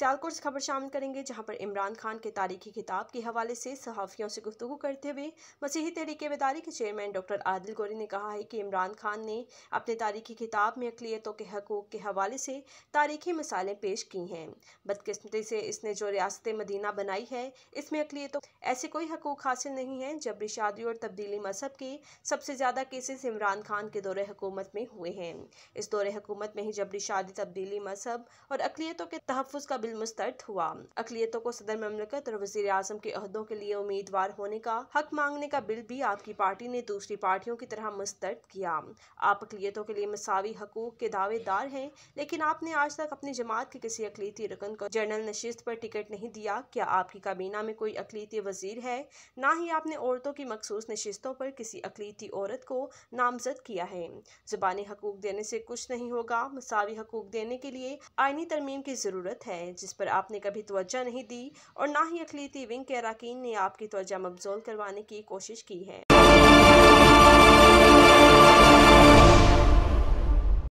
सियालकोट से खबर शामिल करेंगे जहां पर इमरान खान के तारीखी खिताब के हवाले से सहाफ़ियों से गुफ्तु करते हुए मसीही तहरीक बेदारी के चेयरमैन डॉक्टर आदिल गोरी ने कहा है कि इमरान खान ने अपने तारीखी खिताब में अकलीतों के हकूक़ के हवाले से तारीखी मिसालें पेश की हैं बदकस्मती से इसने जो रियासत मदीना बनाई है इसमें अकलीतों ऐसे कोई हकूक़ हासिल नहीं हैं जबरी शादी और तब्दीली मजहब के सबसे ज़्यादा केसेस इमरान खान के दौरे हुकूमत में हुए हैं इस दौरे हुकूमत में ही जबरी शादी तब्दीली मजहब और अकलीतों के तहफ़ का बिल मुस्तरद हुआ अकलीतों को सदर ममलकत और वजी अजम के अहदों के लिए उम्मीदवार होने का हक मांगने का बिल भी आपकी पार्टी ने दूसरी पार्टियों की तरह मुस्तरद किया आप अकलीतों के लिए मसावी हकूक के दावेदार हैं लेकिन आपने आज तक अपनी जमात के किसी अकलीती रकन को जनरल नशस्त पर टिकट नहीं दिया क्या आपकी काबीना में कोई अकलीती वजीर है ना ही आपने औरतों की मखसूस नशस्तों पर किसी अकलीती औरत को नामजद किया है ज़बानी हकूक देने से कुछ नहीं होगा मसावी हकूक देने के लिए आइनी तरमीम की ज़रूरत है जिस पर आपने कभी तोज्जा नहीं दी और ना ही अखिलती विंग के अरकान ने आपकी तोज्जा मबजोल करवाने की कोशिश की है